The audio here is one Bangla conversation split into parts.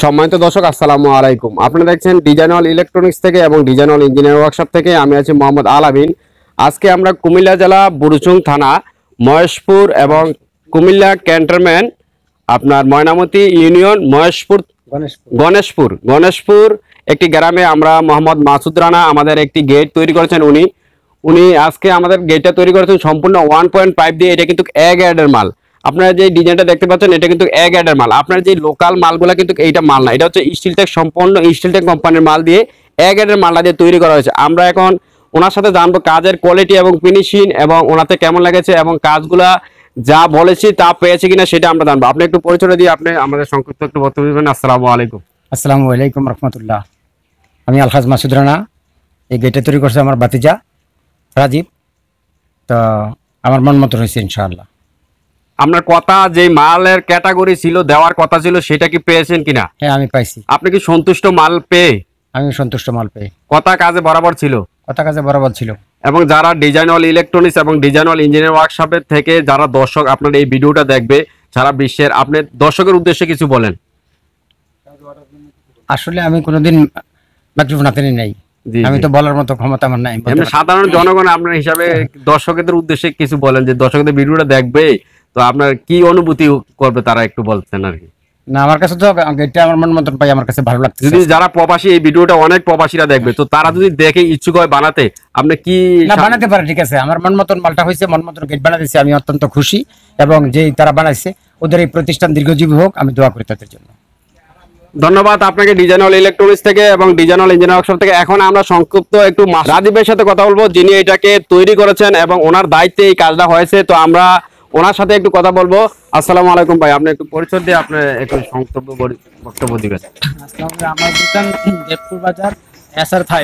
সম্মানিত দর্শক আসসালামু আলাইকুম আপনারা দেখছেন ডিজাইনল ইলেকট্রনিক্স থেকে এবং অল ইঞ্জিনিয়ার ওয়ার্কশপ থেকে আমি আছি মোহাম্মদ আবিন আজকে আমরা কুমিল্লা জেলা বুরুচুং থানা মহেশপুর এবং কুমিল্লা ক্যান্টনমেন্ট আপনার ময়নামতি ইউনিয়ন মহেশপুর গণেশপুর গণেশপুর একটি গ্রামে আমরা মোহাম্মদ মাসুদ রানা আমাদের একটি গেট তৈরি করেছেন উনি উনি আজকে আমাদের গেটটা তৈরি করেছেন সম্পূর্ণ ওয়ান পয়েন্ট পাইপ দিয়ে এটা কিন্তু এক অ্যাডের মাল আপনারা যে ডিজাইনটা দেখতে পাচ্ছেন এটা কিন্তু এক অ্যাডের মাল আপনার যে লোকাল মালগুলা কিন্তু এইটা মাল না এটা হচ্ছে স্টিলটেক সম্পূর্ণ স্টিলটেক কোম্পানির মাল দিয়ে এক অ্যাডের মালটা দিয়ে তৈরি করা হয়েছে আমরা এখন ওনার সাথে জানবো কাজের কোয়ালিটি এবং ফিনিশিং এবং ওনাতে কেমন লেগেছে এবং কাজগুলা যা বলেছি তা পেয়েছে কিনা সেটা আমরা জানবো আপনি একটু পরিচয় দিয়ে আপনি আমাদের সংক্ষিপ্ত একটু বক্তব্য দেবেন আসসালামু আলাইকুম আসসালামু আলাইকুম রহমতুল্লাহ আমি আলহাজ মাসুদ রানা এই গেটে তৈরি করছে আমার বাতিজা রাজীব তো আমার মন মতো রয়েছে ইনশাআল্লাহ আপনার কথা যে মালের ক্যাটাগরি ছিল দেওয়ার কথা ছিল সেটা কি পেয়েছেন কিনা হ্যাঁ আমি পাইছি আপনি কি সন্তুষ্ট মাল পেয়ে আমি সন্তুষ্ট মাল পেয়ে কথা কাজে বরাবর ছিল কথা কাজে বরাবর ছিল এবং যারা ডিজাইন অল ইলেকট্রনিক্স এবং ডিজাইন অল ইঞ্জিনিয়ার ওয়ার্কশপের থেকে যারা দর্শক আপনার এই ভিডিওটা দেখবে সারা বিশ্বের আপনি দর্শকের উদ্দেশ্যে কিছু বলেন আসলে আমি কোনোদিন মাইক্রোফোন হাতে নেই আমি তো বলার মতো ক্ষমতা আমার নাই সাধারণ জনগণ আপনার হিসাবে দর্শকদের উদ্দেশ্যে কিছু বলেন যে দর্শকদের ভিডিওটা দেখবে তো আপনার কি অনুভূতি করবে তারা একটু বলছেন আর কি আমি অত্যন্ত খুশি এবং তারা বানাইছে ওদের এই প্রতিষ্ঠান দীর্ঘজীবী হোক আমি দোয়া করি তাদের জন্য ধন্যবাদ আপনাকে ডিজাইনাল ইলেকট্রনিক্স থেকে এবং ডিজাইনাল ইঞ্জিনিয়ার থেকে এখন আমরা সংক্ষিপ্ত একটু রাজীবের সাথে কথা বলবো যিনি এটাকে তৈরি করেছেন এবং ওনার দায়িত্বে এই কাজটা হয়েছে তো আমরা ওনার সাথে একটু কথা বলবো আসসালাম আলাইকুম ভাই আপনি একটু পরিচয় দিয়ে আপনি একটু সংক্ষিপ্ত বক্তব্য দিবেন আমার দোকান দেবপুর বাজার এস আর থাই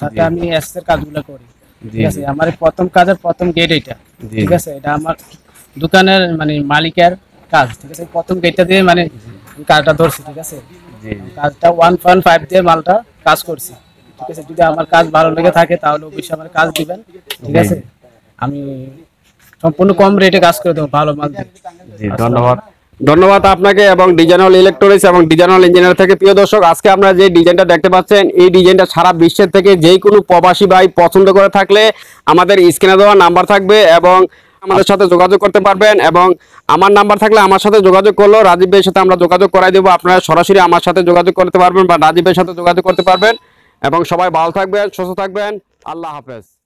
সাথে আমি এস এর কাজগুলো করি ঠিক আছে আমার প্রথম কাজের প্রথম গেট এটা ঠিক আছে এটা আমার দোকানের মানে মালিকের কাজ ঠিক আছে প্রথম গেটটা দিয়ে মানে কাজটা ধরছি ঠিক আছে কাজটা ওয়ান পয়েন্ট ফাইভ দিয়ে মালটা কাজ করছি ঠিক আছে যদি আমার কাজ ভালো লেগে থাকে তাহলে অবশ্যই আমার কাজ দিবেন ঠিক আছে আমি সম্পূর্ণ কম রেটে কাজ করে দেবো ভালো মাল ধন্যবাদ ধন্যবাদ আপনাকে এবং ডিজাইনাল ইলেকট্রনিক্স এবং ডিজাইনাল ইঞ্জিনিয়ার থেকে প্রিয় দর্শক আজকে আমরা যে ডিজাইনটা দেখতে পাচ্ছেন এই ডিজাইনটা সারা বিশ্বের থেকে যে কোনো প্রবাসী ভাই পছন্দ করে থাকলে আমাদের স্ক্রিনে দেওয়া নাম্বার থাকবে এবং আমাদের সাথে যোগাযোগ করতে পারবেন এবং আমার নাম্বার থাকলে আমার সাথে যোগাযোগ করলো রাজীব ভাইয়ের সাথে আমরা যোগাযোগ করাই দেবো আপনারা সরাসরি আমার সাথে যোগাযোগ করতে পারবেন বা রাজীব ভাইয়ের সাথে যোগাযোগ করতে পারবেন এবং সবাই ভালো থাকবেন সুস্থ থাকবেন আল্লাহ হাফেজ